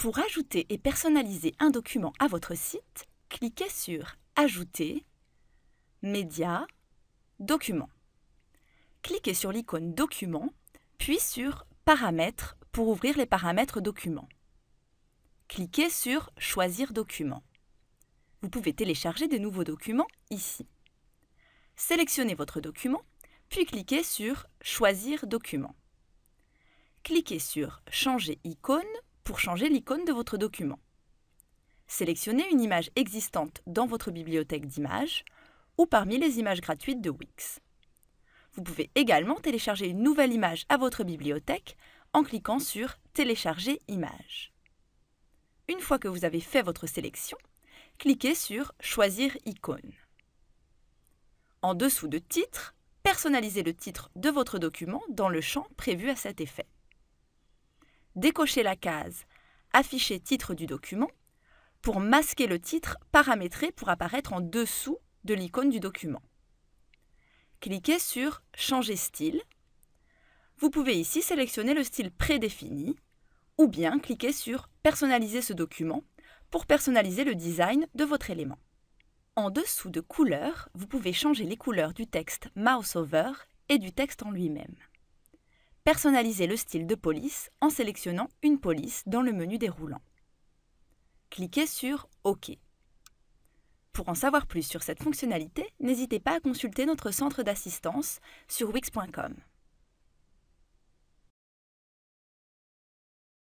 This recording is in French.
Pour ajouter et personnaliser un document à votre site, cliquez sur Ajouter, Médias, Documents. Cliquez sur l'icône Documents, puis sur Paramètres pour ouvrir les paramètres Documents. Cliquez sur Choisir document. Vous pouvez télécharger des nouveaux documents ici. Sélectionnez votre document, puis cliquez sur Choisir document. Cliquez sur Changer icône pour changer l'icône de votre document. Sélectionnez une image existante dans votre bibliothèque d'images ou parmi les images gratuites de Wix. Vous pouvez également télécharger une nouvelle image à votre bibliothèque en cliquant sur Télécharger image. Une fois que vous avez fait votre sélection, cliquez sur Choisir icône. En dessous de Titre, personnalisez le titre de votre document dans le champ prévu à cet effet décochez la case Afficher titre du document pour masquer le titre paramétré pour apparaître en dessous de l'icône du document. Cliquez sur Changer style. Vous pouvez ici sélectionner le style prédéfini ou bien cliquer sur Personnaliser ce document pour personnaliser le design de votre élément. En dessous de Couleurs, vous pouvez changer les couleurs du texte Mouse Over et du texte en lui-même. Personnalisez le style de police en sélectionnant une police dans le menu déroulant. Cliquez sur OK. Pour en savoir plus sur cette fonctionnalité, n'hésitez pas à consulter notre centre d'assistance sur wix.com.